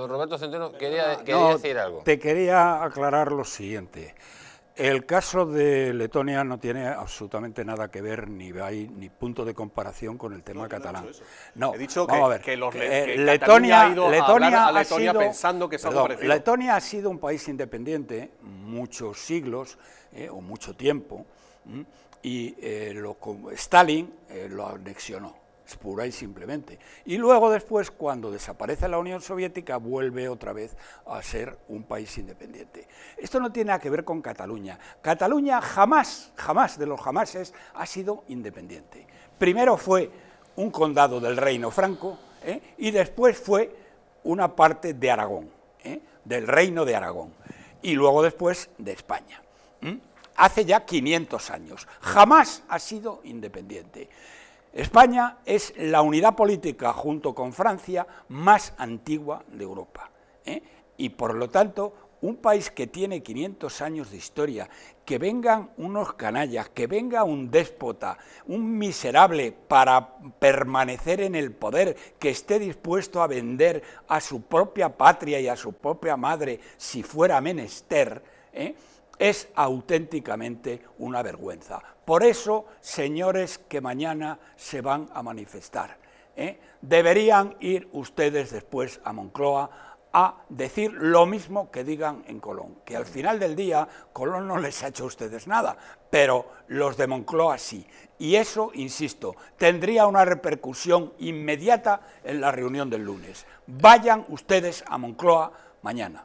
Roberto Centeno, quería, decir algo. Te quería aclarar lo siguiente. El caso de Letonia no tiene absolutamente nada que ver, ni hay ni punto de comparación con el tema catalán. No, he dicho que, los, eh, Letonia, ha ido a Letonia ha sido, pensando que Letonia ha sido un país independiente muchos siglos eh, o mucho tiempo, mm, y eh, Stalin lo anexionó es pura y simplemente. Y luego después, cuando desaparece la Unión Soviética, vuelve otra vez a ser un país independiente. Esto no tiene nada que ver con Cataluña. Cataluña jamás, jamás de los jamases ha sido independiente. Primero fue un condado del Reino Franco ¿eh? y después fue una parte de Aragón, ¿eh? del Reino de Aragón, y luego después de España. Hace ya 500 años. Jamás ha sido independiente. España es la unidad política, junto con Francia, más antigua de Europa. ¿eh? Y por lo tanto, un país que tiene 500 años de historia, que vengan unos canallas, que venga un déspota, un miserable para permanecer en el poder, que esté dispuesto a vender a su propia patria y a su propia madre si fuera menester, ¿eh? Es auténticamente una vergüenza. Por eso, señores que mañana se van a manifestar, ¿eh? deberían ir ustedes después a Moncloa a decir lo mismo que digan en Colón, que al final del día Colón no les ha hecho a ustedes nada, pero los de Moncloa sí. Y eso, insisto, tendría una repercusión inmediata en la reunión del lunes. Vayan ustedes a Moncloa mañana.